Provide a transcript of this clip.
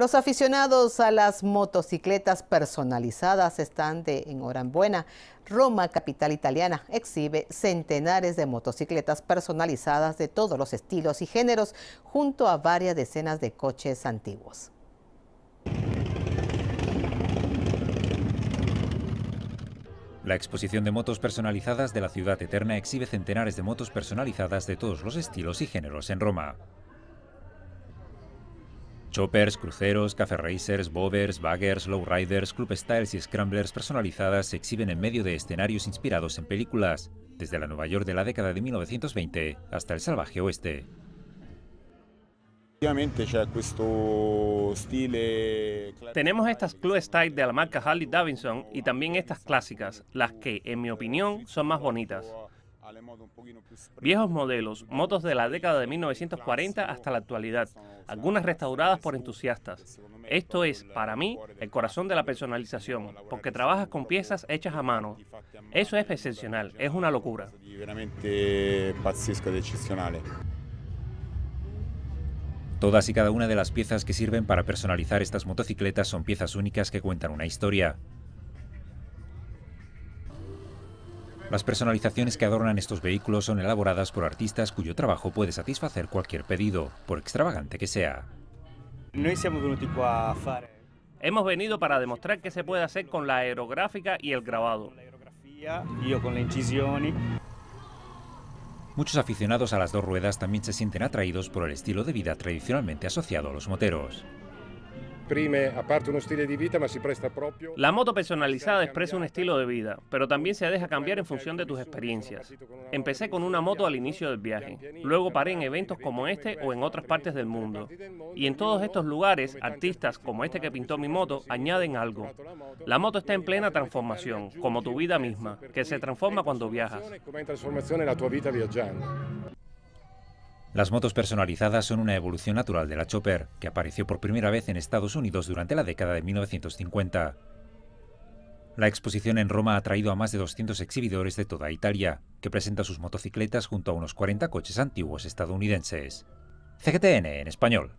Los aficionados a las motocicletas personalizadas están de en Roma, capital italiana, exhibe centenares de motocicletas personalizadas de todos los estilos y géneros, junto a varias decenas de coches antiguos. La exposición de motos personalizadas de la ciudad eterna exhibe centenares de motos personalizadas de todos los estilos y géneros en Roma. Choppers, cruceros, café racers, bobbers, baggers, lowriders, club styles y scramblers personalizadas se exhiben en medio de escenarios inspirados en películas, desde la Nueva York de la década de 1920 hasta el salvaje oeste. Tenemos estas club styles de la marca Harley Davidson y también estas clásicas, las que, en mi opinión, son más bonitas. Viejos modelos, motos de la década de 1940 hasta la actualidad, algunas restauradas por entusiastas. Esto es, para mí, el corazón de la personalización, porque trabajas con piezas hechas a mano. Eso es excepcional, es una locura. Todas y cada una de las piezas que sirven para personalizar estas motocicletas son piezas únicas que cuentan una historia. Las personalizaciones que adornan estos vehículos son elaboradas por artistas cuyo trabajo puede satisfacer cualquier pedido, por extravagante que sea. Hemos venido para demostrar que se puede hacer con la aerográfica y el grabado. Muchos aficionados a las dos ruedas también se sienten atraídos por el estilo de vida tradicionalmente asociado a los moteros. La moto personalizada expresa un estilo de vida, pero también se deja cambiar en función de tus experiencias. Empecé con una moto al inicio del viaje, luego paré en eventos como este o en otras partes del mundo. Y en todos estos lugares, artistas como este que pintó mi moto añaden algo. La moto está en plena transformación, como tu vida misma, que se transforma cuando viajas. Las motos personalizadas son una evolución natural de la Chopper, que apareció por primera vez en Estados Unidos durante la década de 1950. La exposición en Roma ha atraído a más de 200 exhibidores de toda Italia, que presenta sus motocicletas junto a unos 40 coches antiguos estadounidenses. CGTN en español.